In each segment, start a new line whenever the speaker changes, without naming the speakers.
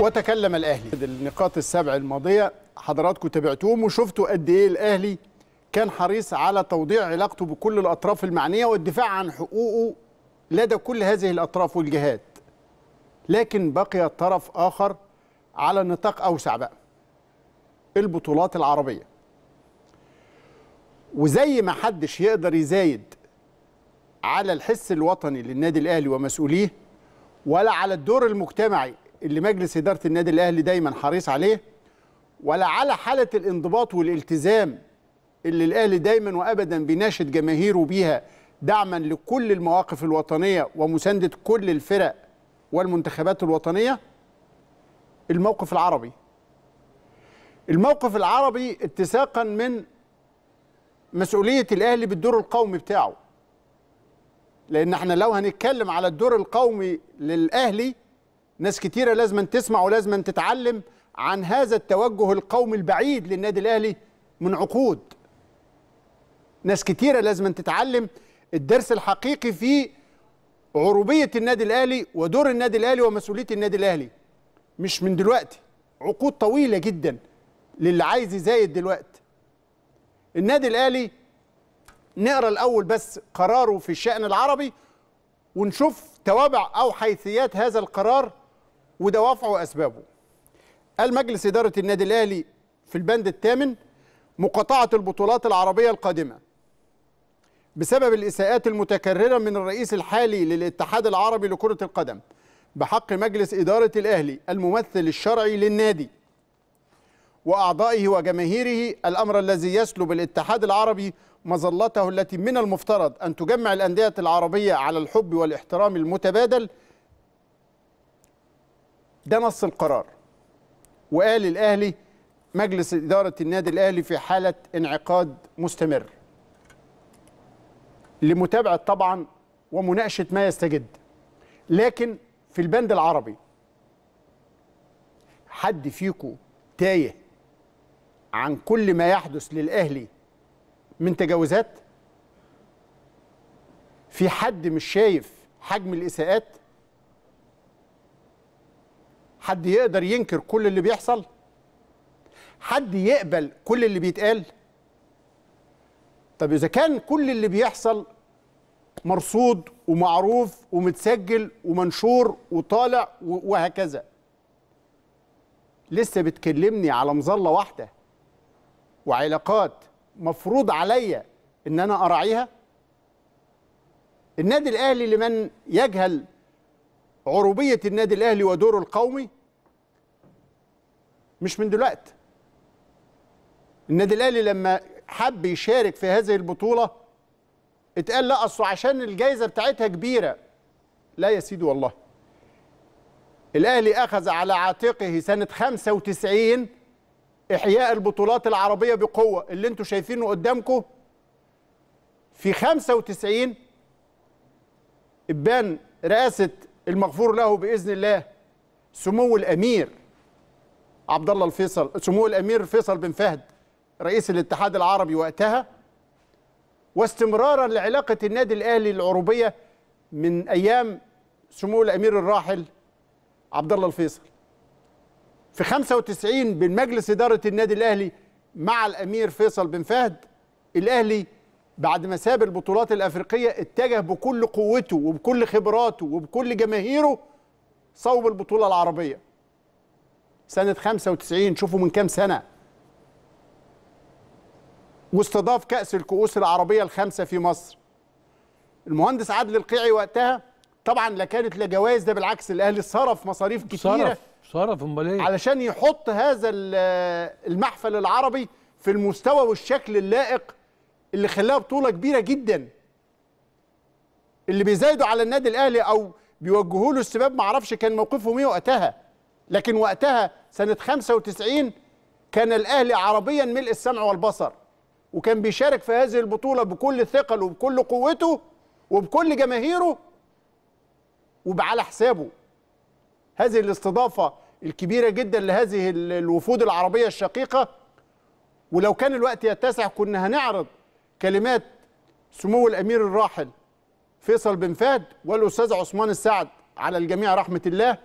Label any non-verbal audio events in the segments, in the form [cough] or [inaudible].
وتكلم الاهلي النقاط السبع الماضيه حضراتكم تابعتوهم وشفتوا قد ايه الاهلي كان حريص على توضيع علاقته بكل الاطراف المعنيه والدفاع عن حقوقه لدى كل هذه الاطراف والجهات لكن بقي طرف اخر على نطاق اوسع بقى البطولات العربيه وزي ما حدش يقدر يزايد على الحس الوطني للنادي الاهلي ومسؤوليه ولا على الدور المجتمعي اللي مجلس إدارة النادي الأهلي دايما حريص عليه ولا على حالة الانضباط والالتزام اللي الأهلي دايما وأبدا بيناشد جماهيره بيها دعما لكل المواقف الوطنية ومساندة كل الفرق والمنتخبات الوطنية الموقف العربي الموقف العربي اتساقا من مسؤولية الأهلي بالدور القومي بتاعه لأن احنا لو هنتكلم على الدور القومي للأهلي ناس كتيره لازم تسمع ولازم تتعلم عن هذا التوجه القومي البعيد للنادي الاهلي من عقود ناس كتيره لازم تتعلم الدرس الحقيقي في عروبيه النادي الاهلي ودور النادي الاهلي ومسؤوليه النادي الاهلي مش من دلوقتي عقود طويله جدا للي عايز يزايد دلوقتي النادي الاهلي نقرا الاول بس قراره في الشان العربي ونشوف توابع او حيثيات هذا القرار ودوافعه واسبابه. قال مجلس اداره النادي الاهلي في البند الثامن مقاطعه البطولات العربيه القادمه بسبب الاساءات المتكرره من الرئيس الحالي للاتحاد العربي لكره القدم بحق مجلس اداره الاهلي الممثل الشرعي للنادي واعضائه وجماهيره الامر الذي يسلب الاتحاد العربي مظلته التي من المفترض ان تجمع الانديه العربيه على الحب والاحترام المتبادل ده نص القرار وقال الاهلي مجلس اداره النادي الاهلي في حاله انعقاد مستمر لمتابعه طبعا ومناقشه ما يستجد لكن في البند العربي حد فيكم تايه عن كل ما يحدث للاهلي من تجاوزات في حد مش شايف حجم الاساءات حد يقدر ينكر كل اللي بيحصل حد يقبل كل اللي بيتقال طب اذا كان كل اللي بيحصل مرصود ومعروف ومتسجل ومنشور وطالع وهكذا لسه بتكلمني على مظله واحده وعلاقات مفروض عليا ان انا اراعيها النادي الاهلي لمن يجهل عروبيه النادي الاهلي ودوره القومي مش من دلوقتي النادي الاهلي لما حب يشارك في هذه البطوله اتقال لا اصله عشان الجائزه بتاعتها كبيره لا يا سيدي والله الاهلي اخذ على عاتقه سنه 95 احياء البطولات العربيه بقوه اللي انتم شايفينه قدامكم في 95 ابان رئاسه المغفور له باذن الله سمو الامير عبد الله الفيصل سمو الامير فيصل بن فهد رئيس الاتحاد العربي وقتها واستمرارا لعلاقه النادي الاهلي العروبيه من ايام سمو الامير الراحل عبد الله الفيصل في 95 بالمجلس اداره النادي الاهلي مع الامير فيصل بن فهد الاهلي بعد ما ساب البطولات الافريقيه اتجه بكل قوته وبكل خبراته وبكل جماهيره صوب البطوله العربيه سنه 95 شوفوا من كام سنه واستضاف كاس الكؤوس العربيه الخامسه في مصر المهندس عادل القيعي وقتها طبعا لا كانت لا جوائز ده بالعكس الاهلي صرف مصاريف كتيره صرف صرف امال ايه علشان يحط هذا المحفل العربي في المستوى والشكل اللائق اللي خلاها بطوله كبيره جدا اللي بيزايدوا على النادي الاهلي او بيوجهوا له السباب ما اعرفش كان موقفهم ايه وقتها لكن وقتها سنة 95 كان الأهلي عربيا ملء السمع والبصر وكان بيشارك في هذه البطولة بكل ثقله وبكل قوته وبكل جماهيره وعلى حسابه هذه الاستضافة الكبيرة جدا لهذه الوفود العربية الشقيقة ولو كان الوقت يتسع كنا هنعرض كلمات سمو الأمير الراحل فيصل بن فهد والأستاذ عثمان السعد على الجميع رحمة الله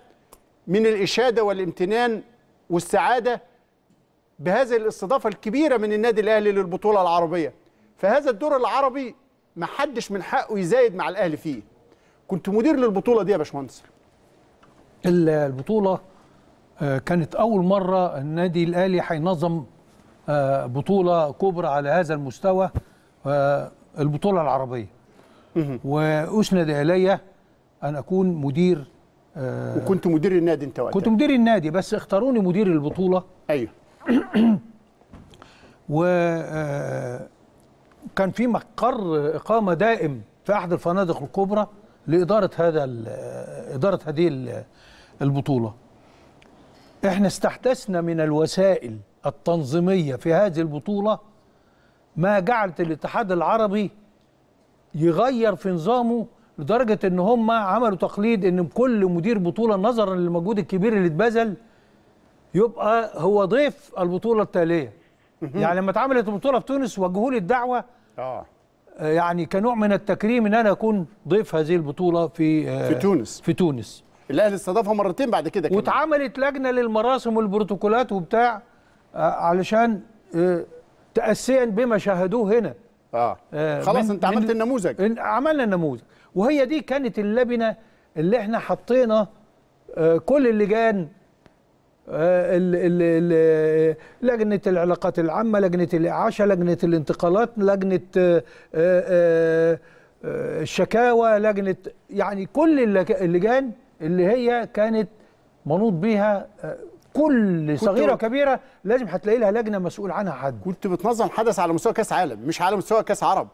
من الإشادة والامتنان والسعادة بهذه الاستضافة الكبيرة من النادي الأهلي للبطولة العربية فهذا الدور العربي ما حدش من حقه يزايد مع الأهلي فيه كنت مدير للبطولة دي يا باشمهندس
البطولة آه، كانت أول مرة النادي الأهلي هينظم آه، بطولة كبرى على هذا المستوى آه، البطولة العربية وأسند إلي أن أكون مدير آه، وكنت
مدير النادي انت وقتها كنت
مدير النادي بس اختاروني مدير البطوله ايوه [clears throat] و آه، كان في مقر اقامه دائم في احد الفنادق الكبرى لاداره هذا آه، اداره هذه البطوله احنا استحدثنا من الوسائل التنظيميه في هذه البطوله ما جعلت الاتحاد العربي يغير في نظامه لدرجه ان هم عملوا تقليد ان كل مدير بطوله نظرا للمجهود الكبير اللي اتبذل يبقى هو ضيف البطوله التاليه يعني لما اتعملت البطوله في تونس وجهوا لي الدعوه اه يعني كنوع من التكريم ان انا اكون ضيف هذه البطوله في آه في تونس في تونس الاهلي استضافها مرتين بعد كده كمان واتعملت لجنه للمراسم والبروتوكولات وبتاع آه علشان آه تاسيا بما شاهدوه هنا اه, آه خلاص انت عملت النموذج عملنا النموذج وهي دي كانت اللبنه اللي احنا حطينا آه، كل اللجان آه، لجنة العلاقات العامة لجنة الإعاشة لجنة الانتقالات لجنة آه، الشكاوى لجنة يعني كل اللجان اللي هي كانت منوط بيها كل صغيرة وكبيرة لازم هتلاقي لها لجنة مسؤول عنها حد كنت بتنظم حدث على مستوى كاس عالم مش على مستوى كاس عرب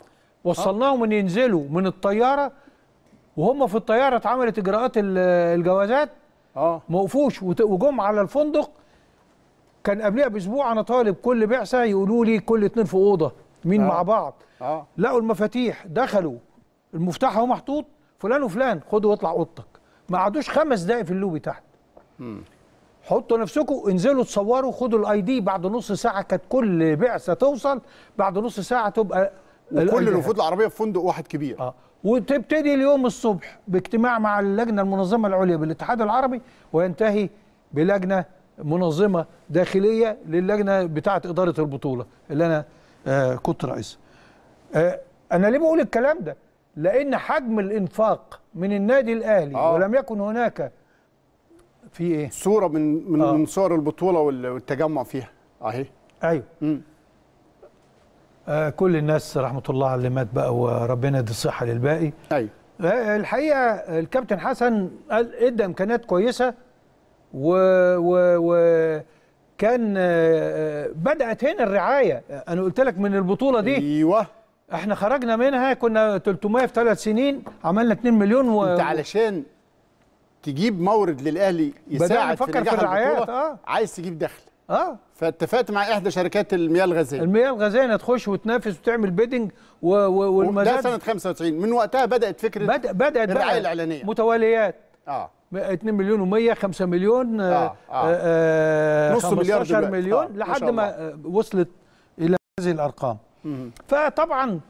وصلناهم ان ينزلوا من الطياره وهم في الطياره اتعملت اجراءات الجوازات اه ما وقفوش وجم على الفندق كان قبلها باسبوع انا طالب كل بعثه يقولوا لي كل اتنين في اوضه مين آه. مع بعض آه. لقوا المفاتيح دخلوا المفتاح اهو محطوط فلان وفلان خدوا واطلع اوضتك ما عادوش خمس دقايق في اللوبي تحت مم. حطوا نفسكم انزلوا تصوروا خدوا الاي دي بعد نص ساعه كانت كل بعثه توصل بعد نص ساعه تبقى وكل الوفود العربيه في فندق واحد كبير آه. وتبتدي اليوم الصبح باجتماع مع اللجنه المنظمه العليا بالاتحاد العربي وينتهي بلجنه منظمه داخليه للجنه بتاعه اداره البطوله اللي انا آه كنت رئيسها. آه انا ليه بقول الكلام ده؟ لان حجم الانفاق من النادي الاهلي آه. ولم يكن هناك
في ايه؟ صوره من من, آه. من صور البطوله والتجمع فيها اهي ايوه
مم.
آه، كل الناس رحمه الله على اللي مات بقى وربنا يدي الصحه للباقي ايوه آه، الحقيقه الكابتن حسن قال ادى امكانيات كويسه و, و... و... كان آه، بدات هنا الرعايه انا قلت لك من البطوله دي ايوه احنا خرجنا منها كنا 300
في ثلاث سنين عملنا 2 مليون و... انت علشان تجيب مورد للاهلي يساعد في نجاح في البطوله اه عايز تجيب دخل اه فاتفقت مع احدى شركات المياه الغازيه
المياه الغازيه انها تخش وتنافس وتعمل بيدنج و... والمزاد ده سنه
95 من وقتها بدات فكره بد... بدات الرعايه الاعلانيه متواليات اه
2 مليون و100 5 مليون آه، آه،, آه آه آه نص مليار 15 مليون آه لحد ما, وصلت الى هذه الارقام فطبعا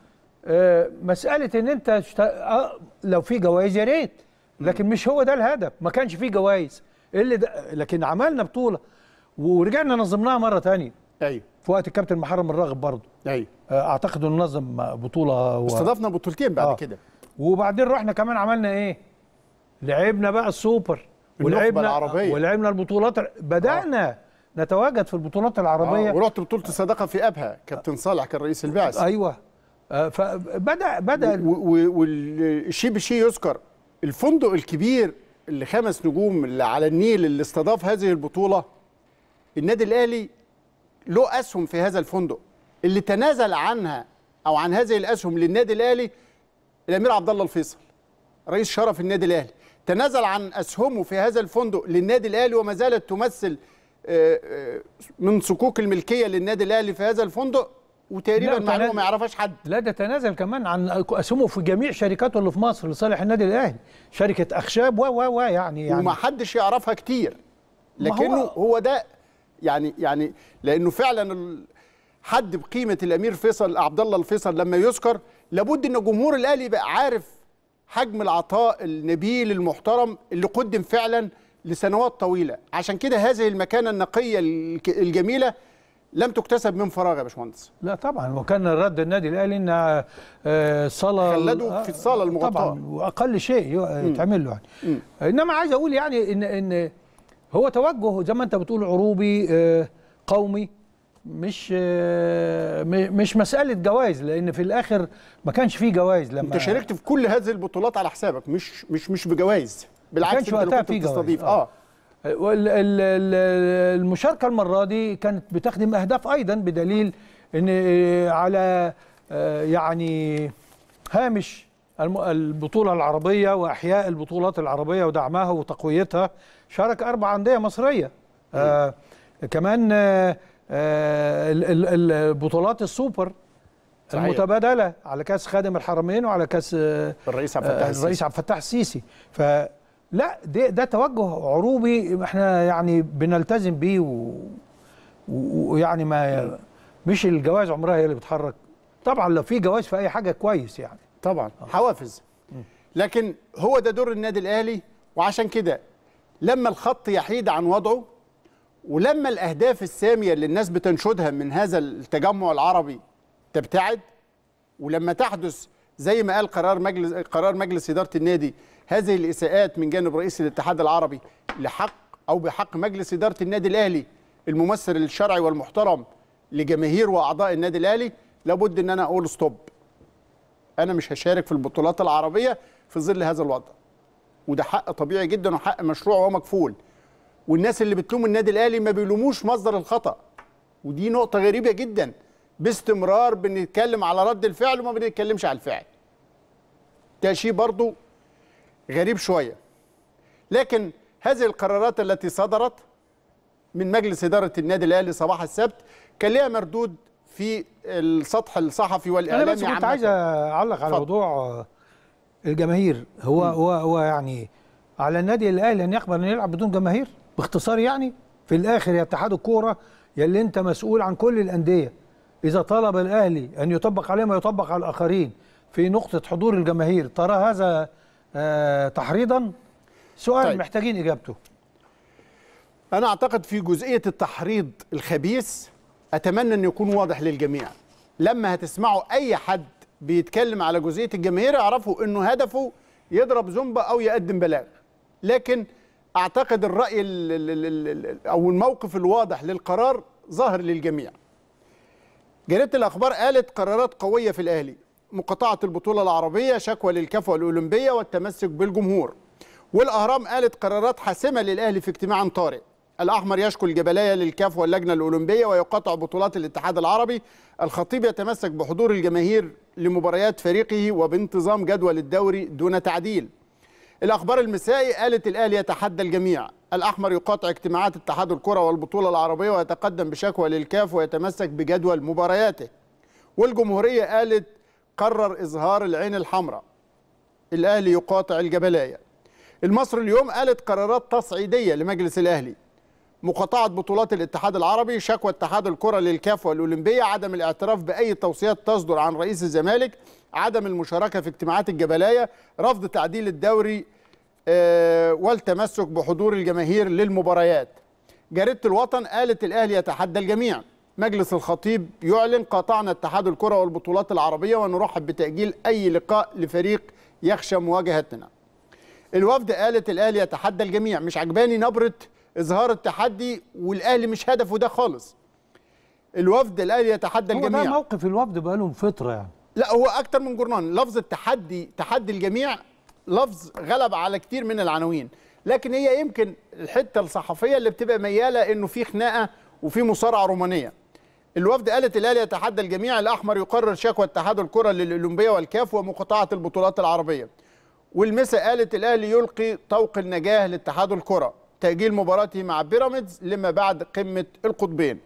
آه مساله ان انت شت... آه لو في جوائز يا ريت لكن مش هو ده الهدف ما كانش في جوائز اللي ده لكن عملنا بطوله ورجعنا نظمناها مره ثانيه ايوه في وقت الكابتن محرم الراغب برضه ايوه اعتقد انه نظم بطوله و... استضفنا بطولتين بعد آه. كده وبعدين رحنا كمان عملنا ايه لعبنا بقى السوبر ولعبنا العربية. ولعبنا البطولات بدانا آه. نتواجد في البطولات العربيه آه. ورحت بطوله
الصداقه في ابها كابتن صالح كان رئيس البعث ايوه آه فبدا بدا والشيء بشيء يذكر الفندق الكبير اللي خمس نجوم اللي على النيل اللي استضاف هذه البطوله النادي الاهلي له اسهم في هذا الفندق اللي تنازل عنها او عن هذه الاسهم للنادي الاهلي الامير عبد الله الفيصل رئيس شرف النادي الاهلي تنازل عن اسهمه في هذا الفندق للنادي الاهلي وما زالت تمثل آه، آه، من صكوك الملكيه للنادي الاهلي في هذا الفندق وتقريبا معلومه ما
يعرفهاش حد لا ده تنازل كمان عن اسهمه في جميع شركاته اللي في مصر لصالح النادي الاهلي شركه اخشاب و و و يعني يعني ومحدش يعرفها
كتير لكنه هو, هو ده يعني يعني لانه فعلا حد بقيمه الامير فيصل عبد الله الفيصل لما يذكر لابد ان جمهور الاهلي يبقى عارف حجم العطاء النبيل المحترم اللي قدم فعلا لسنوات طويله عشان كده هذه المكانه النقيه الجميله لم تكتسب من فراغ يا باشمهندس
لا طبعا وكان رد النادي الاهلي ان آه، صاله خلده في الصاله المغطاه طبعا واقل شيء يتعمل له يعني انما عايز اقول يعني ان ان هو توجه زي ما انت بتقول عروبي آه، قومي مش آه، مش مساله جوائز لان في الاخر ما كانش فيه جوائز لما انت شاركت في كل هذه البطولات على حسابك مش مش مش بجوائز بالعكس كانش وقتها في جوائز آه. آه. المشاركه المره دي كانت بتخدم اهداف ايضا بدليل ان على يعني هامش البطوله العربيه واحياء البطولات العربيه ودعمها وتقويتها شارك اربع انديه مصريه آه كمان آه, آه، البطولات السوبر صحيح. المتبادله على كاس خادم الحرمين وعلى كاس الرئيس آه، عبد الفتاح الرئيس عبد الفتاح السيسي فلا ده, ده توجه عروبي احنا يعني بنلتزم بيه ويعني ما مش الجواز عمرها هي اللي بتحرك طبعا لو في جواز في اي حاجه كويس يعني طبعا آه.
حوافز لكن هو ده دور النادي الاهلي وعشان كده لما الخط يحيد عن وضعه ولما الأهداف السامية اللي الناس بتنشدها من هذا التجمع العربي تبتعد ولما تحدث زي ما قال قرار مجلس قرار مجلس إدارة النادي هذه الإساءات من جانب رئيس الاتحاد العربي لحق أو بحق مجلس إدارة النادي الأهلي الممثل الشرعي والمحترم لجماهير وأعضاء النادي الأهلي لابد إن أنا أقول ستوب أنا مش هشارك في البطولات العربية في ظل هذا الوضع وده حق طبيعي جدا وحق مشروع وهو مكفول والناس اللي بتلوم النادي الاهلي ما بيلوموش مصدر الخطا ودي نقطه غريبه جدا باستمرار بنتكلم على رد الفعل وما بنتكلمش على الفعل ده شيء برضو غريب شويه لكن هذه القرارات التي صدرت من مجلس اداره النادي الاهلي صباح السبت كان ليها مردود في السطح الصحفي والاعلامي انا بس كنت عايز
اعلق على موضوع الجماهير هو هو هو يعني على النادي الاهلي ان يقبل ان يلعب بدون جماهير باختصار يعني في الاخر يا اتحاد الكوره يا اللي انت مسؤول عن كل الانديه اذا طلب الاهلي ان يطبق عليه ما يطبق على الاخرين في نقطه حضور الجماهير ترى هذا آه، تحريضا سؤال طيب. محتاجين اجابته
انا اعتقد في جزئيه التحريض الخبيث اتمنى ان يكون واضح للجميع لما هتسمعوا اي حد بيتكلم على جزئيه الجماهير يعرفوا انه هدفه يضرب زومبا او يقدم بلاغ لكن اعتقد الراي او الموقف الواضح للقرار ظاهر للجميع جريده الاخبار قالت قرارات قويه في الاهلي مقاطعه البطوله العربيه شكوى للكفوه الاولمبيه والتمسك بالجمهور والاهرام قالت قرارات حاسمه للاهلي في اجتماع طارئ الأحمر يشكو الجبلية للكاف واللجنة الأولمبية ويقاطع بطولات الاتحاد العربي الخطيب يتمسك بحضور الجماهير لمباريات فريقه وبانتظام جدول الدوري دون تعديل الأخبار المسائي قالت الأهلي يتحدى الجميع الأحمر يقاطع اجتماعات اتحاد الكرة والبطولة العربية ويتقدم بشكوى للكاف ويتمسك بجدول مبارياته والجمهورية قالت قرر إظهار العين الحمراء الأهلي يقاطع الجبلاية المصري اليوم قالت قرارات تصعيدية لمجلس الأهلي مقاطعة بطولات الاتحاد العربي شكوى اتحاد الكرة للكاف والأولمبية عدم الاعتراف بأي توصيات تصدر عن رئيس الزمالك عدم المشاركة في اجتماعات الجبلاية رفض تعديل الدوري آه، والتمسك بحضور الجماهير للمباريات جريدة الوطن قالت الأهلي يتحدى الجميع مجلس الخطيب يعلن قاطعنا اتحاد الكرة والبطولات العربية ونرحب بتأجيل أي لقاء لفريق يخشى مواجهتنا الوفد قالت الأهلي يتحدى الجميع مش عجباني نبره اظهار التحدي والاهلي مش هدفه ده خالص الوفد الاهلي يتحدى الجميع هو ده
موقف الوفد بقالهم فتره يعني
لا هو اكتر من جرنان لفظ التحدي تحدي الجميع لفظ غلب على كتير من العناوين لكن هي يمكن الحته الصحفيه اللي بتبقى مياله انه في خناقه وفي مصارعه رومانيه الوفد قالت الاهلي يتحدى الجميع الاحمر يقرر شكوى اتحاد الكره للاولمبيه والكاف ومقاطعه البطولات العربيه والمسا قالت الاهلي يلقي طوق النجاه لاتحاد الكره تأجيل مباراته مع بيراميدز لما بعد قمة القطبين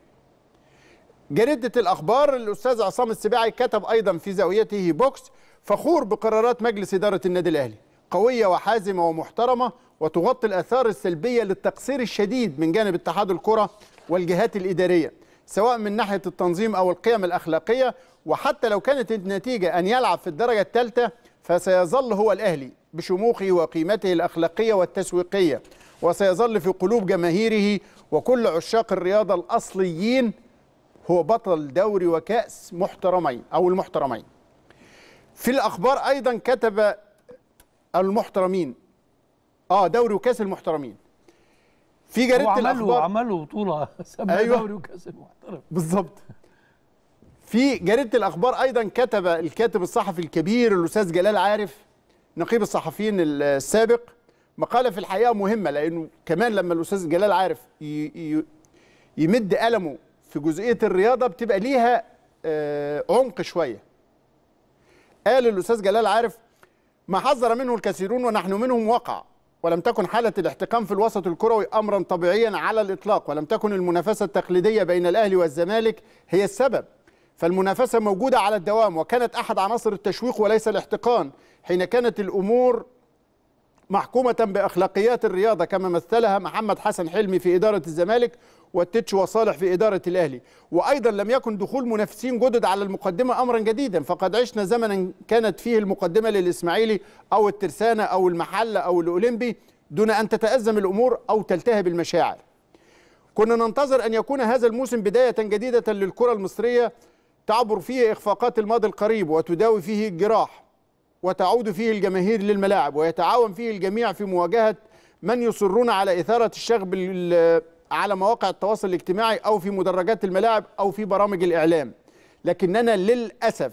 جريدة الأخبار الأستاذ عصام السباعي كتب أيضا في زاويته بوكس فخور بقرارات مجلس إدارة النادي الأهلي قوية وحازمة ومحترمة وتغطي الآثار السلبية للتقصير الشديد من جانب اتحاد الكرة والجهات الإدارية سواء من ناحية التنظيم أو القيم الأخلاقية وحتى لو كانت النتيجة أن يلعب في الدرجة الثالثة فسيظل هو الأهلي بشموخه وقيمته الأخلاقية والتسويقية وسيظل في قلوب جماهيره وكل عشاق الرياضة الأصليين هو بطل دوري وكأس محترمين أو المحترمين في الأخبار أيضا كتب المحترمين آه دوري وكأس المحترمين
في جريدة عملوا الأخبار
عملوا بطولة [laughs] سماها أيوة دوري
وكأس المحترم
بالظبط في جريدة الأخبار أيضا كتب الكاتب الصحفي الكبير الأستاذ جلال عارف نقيب الصحفيين السابق مقاله في الحقيقه مهمه لانه كمان لما الاستاذ جلال عارف يمد قلمه في جزئيه الرياضه بتبقى ليها آه، عمق شويه قال الاستاذ جلال عارف ما حذر منه الكثيرون ونحن منهم وقع ولم تكن حالة الاحتقام في الوسط الكروي أمرا طبيعيا على الإطلاق ولم تكن المنافسة التقليدية بين الأهلي والزمالك هي السبب فالمنافسة موجودة على الدوام وكانت أحد عناصر التشويق وليس الاحتقان حين كانت الأمور محكومة بأخلاقيات الرياضة كما مثلها محمد حسن حلمي في إدارة الزمالك والتتش وصالح في إدارة الأهلي وأيضا لم يكن دخول منافسين جدد على المقدمة أمرا جديدا فقد عشنا زمنا كانت فيه المقدمة للإسماعيلي أو الترسانة أو المحلة أو الأولمبي دون أن تتأزم الأمور أو تلتهب المشاعر كنا ننتظر أن يكون هذا الموسم بداية جديدة للكرة المصرية تعبر فيه إخفاقات الماضي القريب وتداوي فيه الجراح وتعود فيه الجماهير للملاعب ويتعاون فيه الجميع في مواجهة من يصرون على إثارة الشغب على مواقع التواصل الاجتماعي أو في مدرجات الملاعب أو في برامج الإعلام لكننا للأسف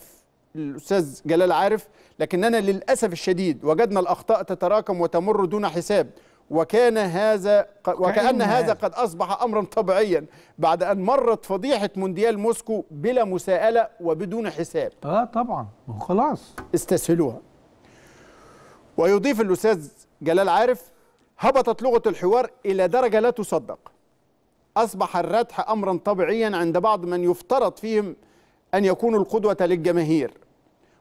الأستاذ جلال عارف لكننا للأسف الشديد وجدنا الأخطاء تتراكم وتمر دون حساب وكان هذا وكأن هذا قد أصبح أمرا طبيعيا بعد أن مرت فضيحة مونديال موسكو بلا مساءلة وبدون حساب
آه طبعا خلاص استسهلوها
ويضيف الأستاذ جلال عارف هبطت لغة الحوار إلى درجة لا تصدق أصبح الردح أمرا طبيعيا عند بعض من يفترض فيهم أن يكونوا القدوة للجماهير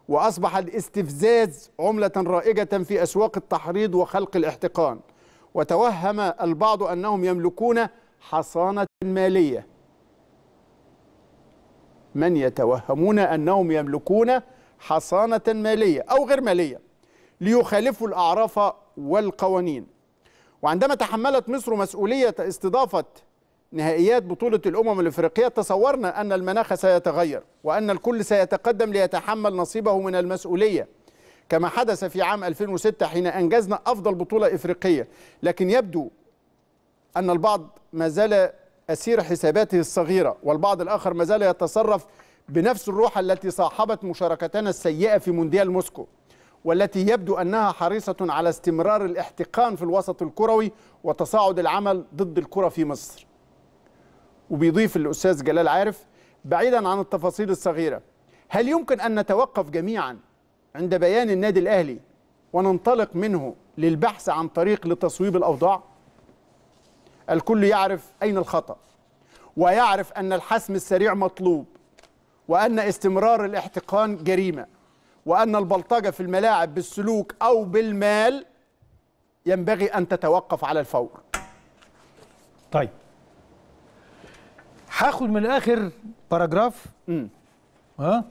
وأصبح الاستفزاز عملة رائجة في أسواق التحريض وخلق الاحتقان وتوهم البعض أنهم يملكون حصانة مالية من يتوهمون أنهم يملكون حصانة مالية أو غير مالية ليخالفوا الأعراف والقوانين وعندما تحملت مصر مسؤولية استضافة نهائيات بطولة الأمم الإفريقية تصورنا أن المناخ سيتغير وأن الكل سيتقدم ليتحمل نصيبه من المسؤولية كما حدث في عام 2006 حين أنجزنا أفضل بطولة إفريقية لكن يبدو أن البعض ما زال أسير حساباته الصغيرة والبعض الآخر ما زال يتصرف بنفس الروح التي صاحبت مشاركتنا السيئة في مونديال موسكو والتي يبدو أنها حريصة على استمرار الاحتقان في الوسط الكروي وتصاعد العمل ضد الكرة في مصر وبيضيف الأستاذ جلال عارف بعيدا عن التفاصيل الصغيرة هل يمكن أن نتوقف جميعا عند بيان النادي الأهلي وننطلق منه للبحث عن طريق لتصويب الأوضاع الكل يعرف أين الخطأ ويعرف أن الحسم السريع مطلوب وأن استمرار الاحتقان جريمة وأن البلطجة في الملاعب بالسلوك أو بالمال ينبغي أن تتوقف على الفور طيب هاخد من الآخر باراجراف
ها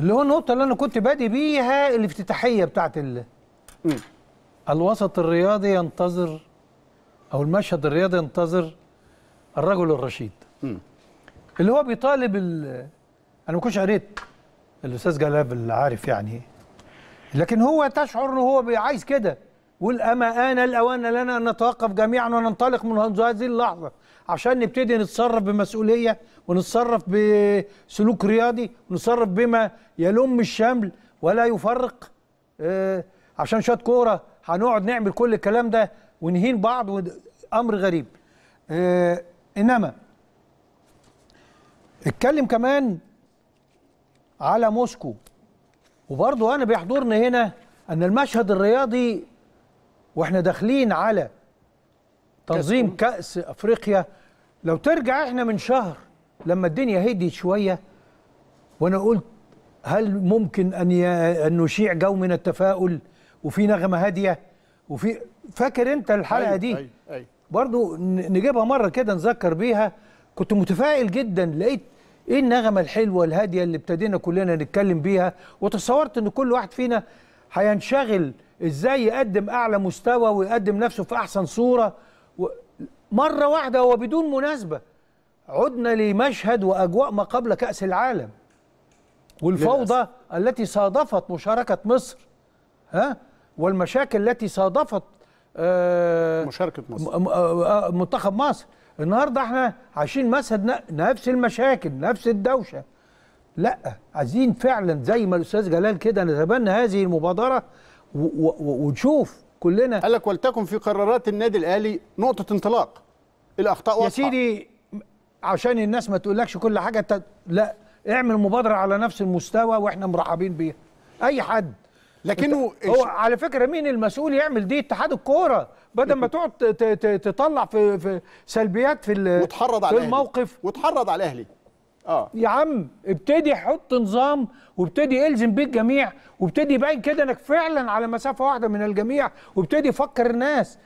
اللي هو النقطه اللي انا كنت بادئ بيها الافتتاحيه بتاعت ال... الوسط الرياضي ينتظر او المشهد الرياضي ينتظر الرجل الرشيد م. اللي هو بيطالب ال... انا ما كنتش قريت الاستاذ جلال اللي عارف يعني لكن هو تشعر ان هو عايز كده والأما آن الأوان لنا أن نتوقف جميعا وننطلق من هذه اللحظة عشان نبتدي نتصرف بمسؤوليه ونتصرف بسلوك رياضي ونتصرف بما يلم الشمل ولا يفرق آه، عشان شاط كوره هنقعد نعمل كل الكلام ده ونهين بعض امر غريب آه، انما اتكلم كمان على موسكو وبرضه انا بيحضرني هنا ان المشهد الرياضي واحنا داخلين على تنظيم كأس أفريقيا لو ترجع إحنا من شهر لما الدنيا هديت شوية وأنا قلت هل ممكن أن نشيع جو من التفاؤل وفي نغمة هادية وفي فاكر أنت الحلقة أيوة، دي أيوة أيوة. برضو نجيبها مرة كده نذكر بيها كنت متفائل جدا لقيت ايه النغمه الحلوه الهاديه اللي ابتدينا كلنا نتكلم بيها وتصورت ان كل واحد فينا هينشغل ازاي يقدم اعلى مستوى ويقدم نفسه في احسن صوره مرة واحدة وبدون مناسبة عدنا لمشهد وأجواء ما قبل كأس العالم والفوضى للأسف. التي صادفت مشاركة مصر ها والمشاكل التي صادفت آه، مشاركة مصر آه، آه، منتخب مصر النهارده احنا عايشين مشهد نفس المشاكل نفس الدوشة لا عايزين فعلا زي ما الأستاذ جلال كده نتبنى هذه المبادرة ونشوف كلنا قال لك ولتكن في قرارات النادي الاهلي نقطه انطلاق الاخطاء واضحه يا سيدي عشان الناس ما تقولكش كل حاجه انت لا اعمل مبادره على نفس المستوى واحنا مرحبين بيها اي حد لكنه هو على فكره مين المسؤول يعمل دي اتحاد الكوره بدل ما تقعد تطلع في, في سلبيات في وتحرض على الموقف وتحرض على الاهلي اه يا عم ابتدي حط نظام وابتدي الزم بيه الجميع وابتدي يبين كده انك فعلا على مسافه واحده من الجميع وابتدي فكر الناس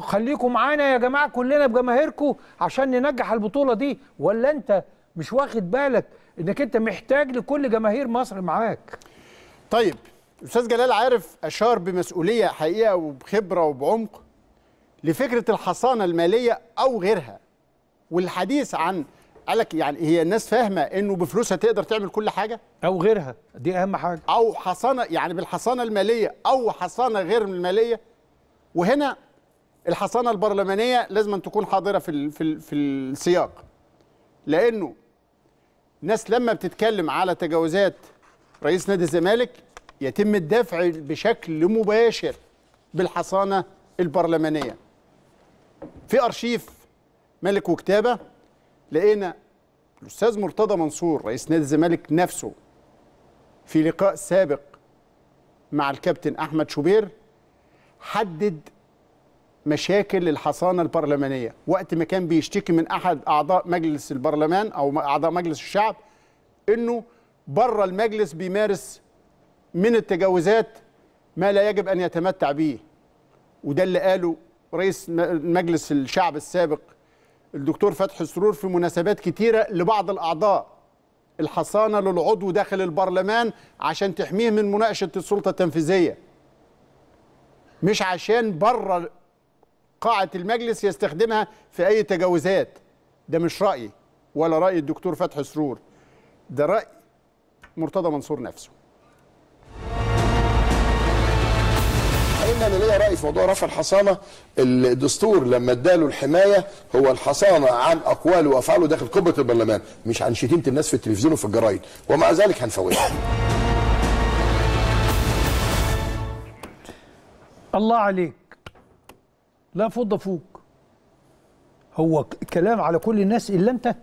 خليكم معانا يا جماعه كلنا بجماهيركم عشان ننجح البطوله دي ولا انت مش واخد بالك
انك انت محتاج لكل جماهير مصر معاك طيب استاذ جلال عارف اشار بمسؤوليه حقيقه وبخبره وبعمق لفكره الحصانه الماليه او غيرها والحديث عن قال لك يعني هي الناس فاهمه انه بفلوسها تقدر تعمل كل حاجه او غيرها دي اهم حاجه او حصانه يعني بالحصانه الماليه او حصانه غير الماليه وهنا الحصانه البرلمانيه لازم أن تكون حاضره في في في السياق لانه الناس لما بتتكلم على تجاوزات رئيس نادي الزمالك يتم الدفع بشكل مباشر بالحصانه البرلمانيه في ارشيف ملك وكتابه لقينا الاستاذ مرتضى منصور رئيس نادي الزمالك نفسه في لقاء سابق مع الكابتن احمد شوبير حدد مشاكل الحصانه البرلمانيه وقت ما كان بيشتكي من احد اعضاء مجلس البرلمان او اعضاء مجلس الشعب انه بره المجلس بيمارس من التجاوزات ما لا يجب ان يتمتع به وده اللي قاله رئيس مجلس الشعب السابق الدكتور فتحي سرور في مناسبات كتيرة لبعض الأعضاء الحصانة للعضو داخل البرلمان عشان تحميه من مناقشة السلطة التنفيذية مش عشان بره قاعة المجلس يستخدمها في أي تجاوزات ده مش رأيي ولا رأي الدكتور فتحي سرور ده رأي مرتضى منصور نفسه ان انا ليا راي في موضوع رفع الحصانه الدستور لما اداله الحمايه هو الحصانه عن اقواله وافعاله داخل قبه البرلمان مش عن شتيمه الناس في التلفزيون وفي الجرايد ومع ذلك هنفوتها
الله عليك لا فض فوق هو كلام على كل الناس الا انت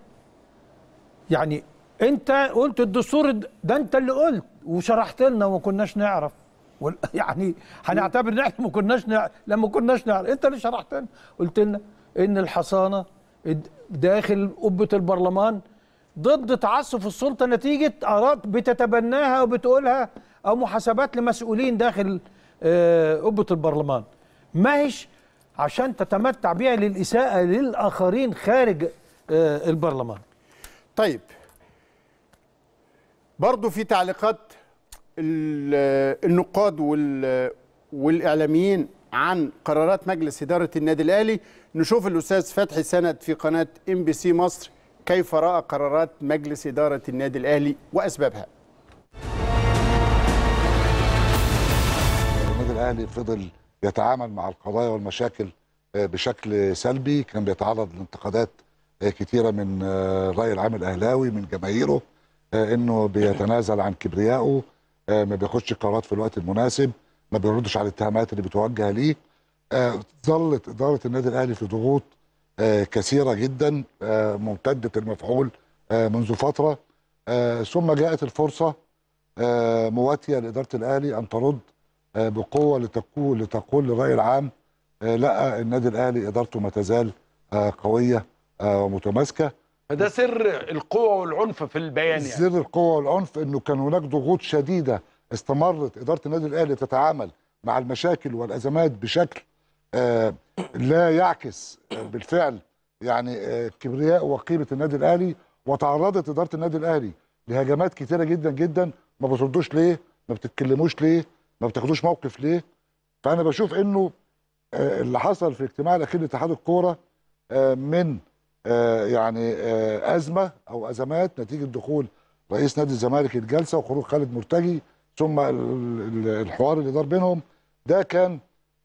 يعني انت قلت الدستور ده انت اللي قلت وشرحت لنا وما كناش نعرف [laughs] يعني هنعتبر ان احنا ما كناش نعرف لما كناش نعرف انت اللي شرحت لنا قلت لنا ان الحصانه داخل قبه البرلمان ضد تعسف السلطه نتيجه اراء بتتبناها وبتقولها او محاسبات لمسؤولين داخل آه، قبه البرلمان ماهيش عشان تتمتع بيها للاساءه
للاخرين خارج آه، البرلمان طيب برضو في تعليقات النقاد والاعلاميين عن قرارات مجلس اداره النادي الاهلي نشوف الاستاذ فتحي سند في قناه ام بي سي مصر كيف راى قرارات مجلس اداره النادي الاهلي واسبابها
النادي الاهلي فضل يتعامل مع القضايا والمشاكل آه، بشكل سلبي كان بيتعرض لانتقادات آه، كثيره من آه، الراي العام الاهلاوي من جماهيره انه بيتنازل عن كبريائه آه، ما بياخدش قرارات في الوقت المناسب ما بيردش على الاتهامات اللي بتوجه ليه آه، ظلت اداره النادي الاهلي في ضغوط آه، كثيره جدا ممتده المفعول منذ فتره ثم جاءت الفرصه مواتيه لاداره الاهلي ان ترد بقوه لتقول لتقول للراي العام لا النادي الاهلي ادارته ما تزال قويه ومتماسكه فده سر القوة والعنف في البيان يعني سر القوة والعنف انه كان هناك ضغوط شديدة استمرت إدارة النادي الأهلي تتعامل مع المشاكل والأزمات بشكل آه لا يعكس آه، بالفعل يعني آه كبرياء وقيمة النادي الأهلي وتعرضت إدارة النادي الأهلي لهجمات كتيرة جدا جدا ما بتردوش ليه ما بتتكلموش ليه ما بتاخدوش موقف ليه فأنا بشوف إنه آه اللي حصل في اجتماع الأخير لاتحاد الكورة آه، من آه، يعني آه، ازمه او ازمات نتيجه دخول رئيس نادي الزمالك الجلسه وخروج خالد مرتجي ثم الحوار اللي دار بينهم ده كان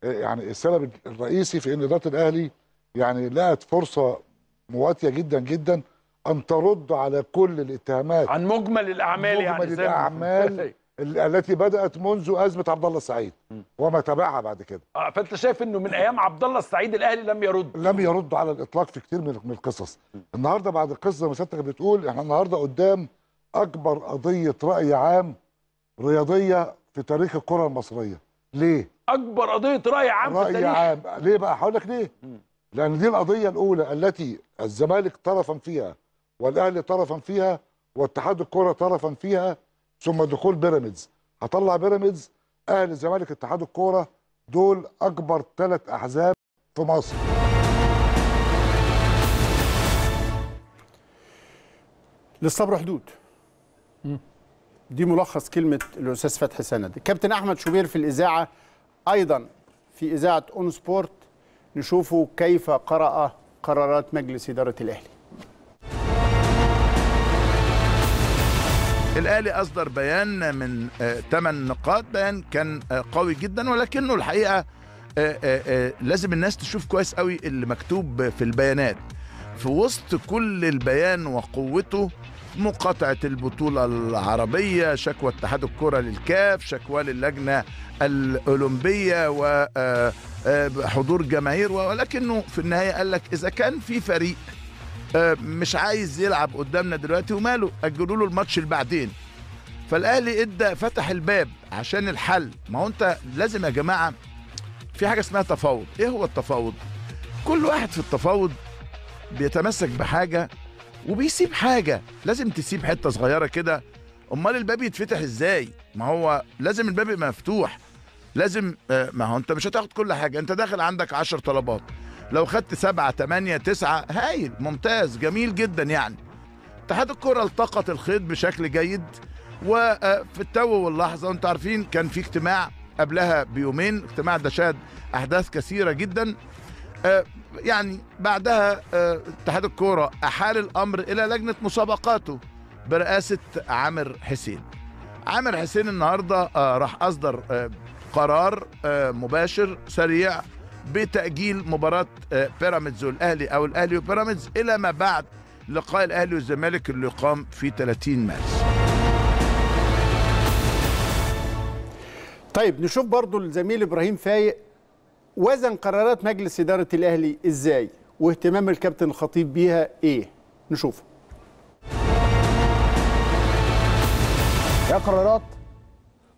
آه، يعني السبب الرئيسي في ان اداره الاهلي يعني لقت فرصه مواتيه جدا جدا ان ترد على كل الاتهامات عن مجمل
الاعمال مجمل يعني الاعمال [laughs]
التي بدات منذ ازمه عبد الله السعيد وما تبعها بعد كده اه فانت شايف انه من ايام عبد الله السعيد الاهلي لم يرد لم يرد على الاطلاق في كتير من القصص النهارده بعد القصه زي ما سيادتك بتقول احنا النهارده قدام اكبر قضيه راي عام رياضيه في تاريخ الكره المصريه ليه
اكبر قضيه راي عام رأي في التاريخ عام
ليه بقى هقول لك ليه لان دي القضيه الاولى التي الزمالك طرفا فيها والاهلي طرفا فيها واتحاد الكره طرفا فيها ثم دخول بيراميدز هطلع بيراميدز اهلي الزمالك اتحاد الكوره دول اكبر ثلاث احزاب في مصر للصبر حدود
دي ملخص كلمه الاستاذ فتحي سند كابتن احمد شوبير في الاذاعه ايضا في اذاعه اون سبورت نشوفه كيف قرأ قرارات مجلس اداره الاهلي
الأهلي أصدر بيان من ثمان آه، نقاط بيان كان آه، قوي جدا ولكنه الحقيقة آه، لازم الناس تشوف كويس قوي اللي مكتوب في البيانات في وسط كل البيان وقوته مقاطعة البطولة العربية شكوى اتحاد الكرة للكاف شكوى للجنة الأولمبية وحضور جماهير ولكنه في النهاية قال لك إذا كان في فريق آه، مش عايز يلعب قدامنا دلوقتي وماله اجلوا له الماتش اللي بعدين فالاهلي ادى فتح الباب عشان الحل ما هو انت لازم يا جماعه في حاجه اسمها تفاوض ايه هو التفاوض كل واحد في التفاوض بيتمسك بحاجه وبيسيب حاجه لازم تسيب حته صغيره كده امال الباب يتفتح ازاي ما هو لازم الباب يبقى مفتوح لازم آه، ما هو انت مش هتاخد كل حاجه انت داخل عندك 10 طلبات لو خدت سبعة تمانية تسعة هايل ممتاز جميل جدا يعني اتحاد الكرة التقط الخيط بشكل جيد وفي آه، التو واللحظة وانتم عارفين كان في اجتماع قبلها بيومين اجتماع ده شهد أحداث كثيرة جدا آه، يعني بعدها آه، اتحاد الكرة أحال الأمر إلى لجنة مسابقاته برئاسة عامر حسين عامر حسين النهاردة راح أصدر قرار مباشر سريع بتاجيل مباراه آه، بيراميدز والاهلي او الاهلي وبيراميدز الى ما بعد لقاء الاهلي والزمالك اللي يقام في 30 مارس طيب نشوف برضو
الزميل ابراهيم فايق وزن قرارات مجلس اداره الاهلي ازاي واهتمام الكابتن الخطيب بيها ايه نشوف
هي قرارات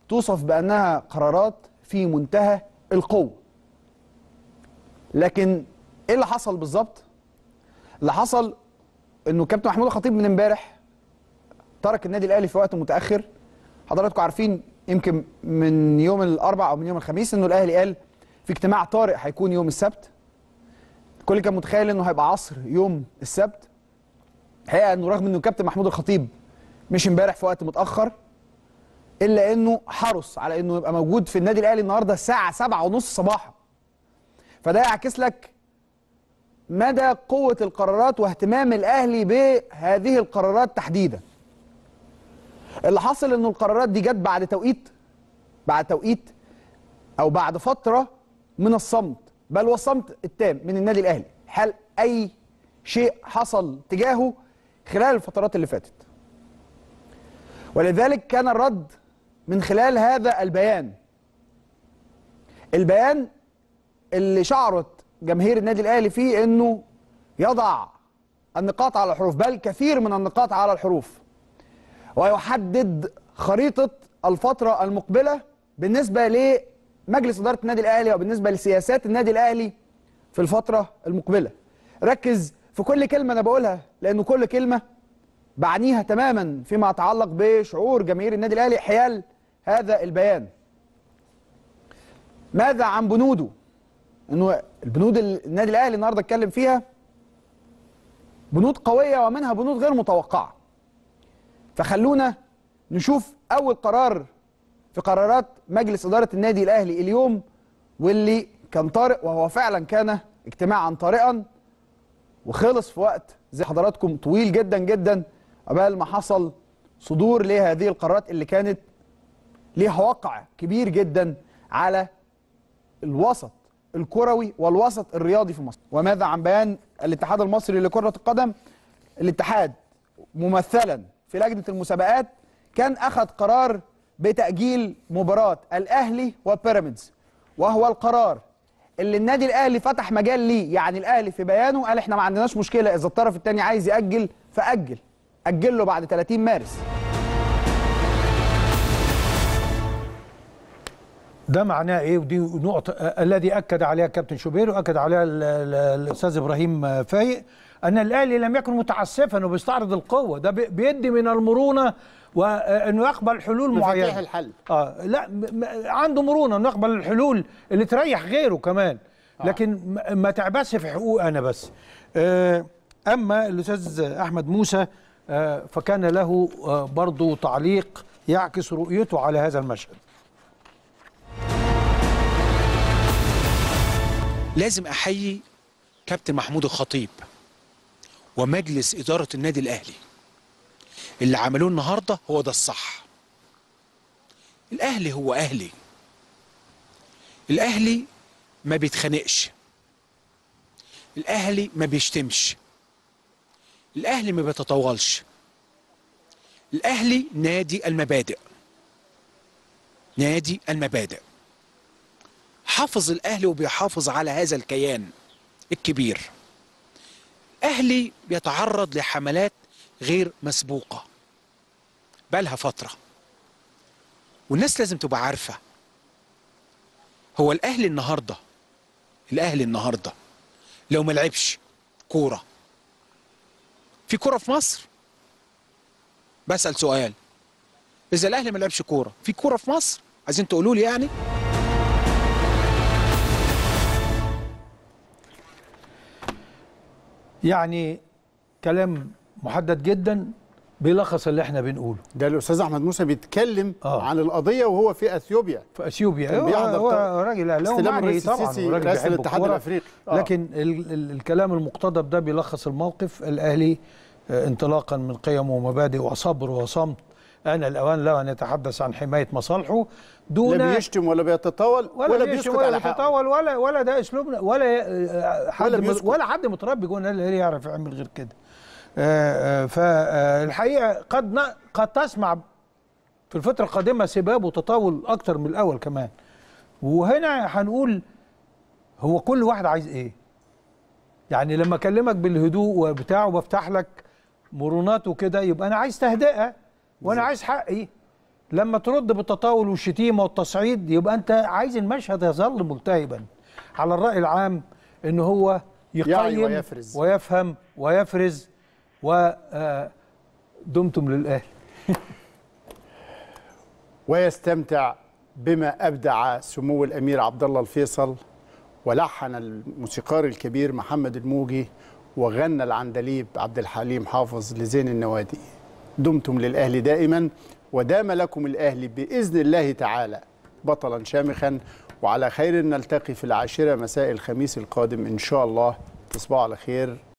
توصف بانها قرارات في منتهى القوه لكن ايه اللي حصل بالظبط اللي حصل انه كابتن محمود الخطيب من امبارح ترك النادي الاهلي في وقت متاخر حضراتكم عارفين يمكن من يوم الاربعاء او من يوم الخميس انه الاهلي قال في اجتماع طارئ هيكون يوم السبت الكل كان متخيل انه هيبقى عصر يوم السبت الحقيقه انه رغم انه كابتن محمود الخطيب مش امبارح في وقت متاخر الا انه حرص على انه يبقى موجود في النادي الاهلي النهارده الساعه 7:30 صباحا فده يعكس لك مدى قوة القرارات واهتمام الأهلي بهذه القرارات تحديدا اللي حصل أنه القرارات دي جت بعد توقيت بعد توقيت أو بعد فترة من الصمت بل والصمت التام من النادي الأهلي هل أي شيء حصل تجاهه خلال الفترات اللي فاتت ولذلك كان الرد من خلال هذا البيان البيان اللي شعرت جماهير النادي الاهلي فيه انه يضع النقاط على الحروف بل كثير من النقاط على الحروف ويحدد خريطه الفتره المقبله بالنسبه لمجلس اداره النادي الاهلي وبالنسبه لسياسات النادي الاهلي في الفتره المقبله ركز في كل كلمه انا بقولها لانه كل كلمه بعنيها تماما فيما يتعلق بشعور جماهير النادي الاهلي حيال هذا البيان ماذا عن بنوده انه البنود النادي الاهلي النهارده اتكلم فيها بنود قويه ومنها بنود غير متوقعه فخلونا نشوف اول قرار في قرارات مجلس اداره النادي الاهلي اليوم واللي كان طارئ وهو فعلا كان اجتماعا طارئا وخلص في وقت زي حضراتكم طويل جدا جدا قبل ما حصل صدور لهذه القرارات اللي كانت ليها واقع كبير جدا على الوسط الكروي والوسط الرياضي في مصر وماذا عن بيان الاتحاد المصري لكرة القدم الاتحاد ممثلا في لجنة المسابقات كان أخذ قرار بتأجيل مباراة الأهلي وبيراميدز وهو القرار اللي النادي الأهلي فتح مجال ليه يعني الأهلي في بيانه قال احنا ما عندناش مشكلة إذا الطرف الثاني عايز يأجل فأجل أجل له بعد 30 مارس ده معناه
ايه ودي نقطه الذي اكد عليها كابتن شوبير واكد عليها الاستاذ ابراهيم فايق ان الاهلي لم يكن متعسفا وبيستعرض القوه ده بيدي من المرونه وانه يقبل حلول معينه الحل اه لا عنده مرونه انه يقبل الحلول اللي تريح غيره كمان آه. لكن ما تعبس في حقوق انا بس آه، اما الاستاذ احمد موسى آه، فكان له برضه تعليق يعكس رؤيته على هذا المشهد
لازم احيي كابتن محمود الخطيب ومجلس اداره النادي الاهلي اللي عملوه النهارده هو ده الصح الاهلي هو اهلي الاهلي ما بيتخانقش الاهلي ما بيشتمش الاهلي ما بيتطاولش الاهلي نادي المبادئ نادي المبادئ بيحافظ الأهلي وبيحافظ على هذا الكيان الكبير أهلي بيتعرض لحملات غير مسبوقة بقالها فترة والناس لازم تبقى عارفة هو الأهلي النهاردة الأهلي النهاردة لو ما لعبش كورة في كورة في مصر بسأل سؤال إذا الأهلي ما لعبش كورة في كورة في مصر عايزين تقولوا لي يعني
يعني كلام محدد جدا بيلخص اللي احنا بنقوله
ده الاستاذ احمد موسى بيتكلم آه. عن القضيه وهو في اثيوبيا في اثيوبيا بيحضر آه، هو
راجل اهلاوي طبعا راجل رئيس الاتحاد الافريقي آه. لكن ال ال الكلام المقتضب ده بيلخص الموقف الاهلي آه انطلاقا من قيم ومبادئ وصبر وصمت ان الاوان له ان يتحدث عن حمايه مصالحه دون لا بيشتم
ولا بيتطاول ولا,
ولا بيسكت ولا حقه ولا ولا ولا ده اسلوبنا ولا آه، آه، حد ولا, بيسكت. ولا حد متربي جوه النادي يعرف يعمل غير كده آه، فالحقيقه قد قد تسمع في الفتره القادمه سباب وتطاول اكتر من الاول كمان وهنا هنقول هو كل واحد عايز ايه يعني لما اكلمك بالهدوء وبتاع وبفتح لك مرونات وكده يبقى انا عايز تهدئه وانا عايز حقي إيه؟ لما ترد بالتطاول والشتيمه والتصعيد يبقى انت عايز المشهد يظل ملتهبا على الراي العام ان هو يقيم ويفرز.
ويفهم ويفرز ودمتم آه، للاهلي [laughs] ويستمتع بما ابدع سمو الامير عبد الله الفيصل ولحن الموسيقار الكبير محمد الموجي وغنى العندليب عبد الحليم حافظ لزين النوادي دمتم للاهلي دائما ودام لكم الأهلي بإذن الله تعالى بطلا شامخا وعلى خير نلتقي في العاشرة مساء الخميس القادم إن شاء الله تصبحوا على خير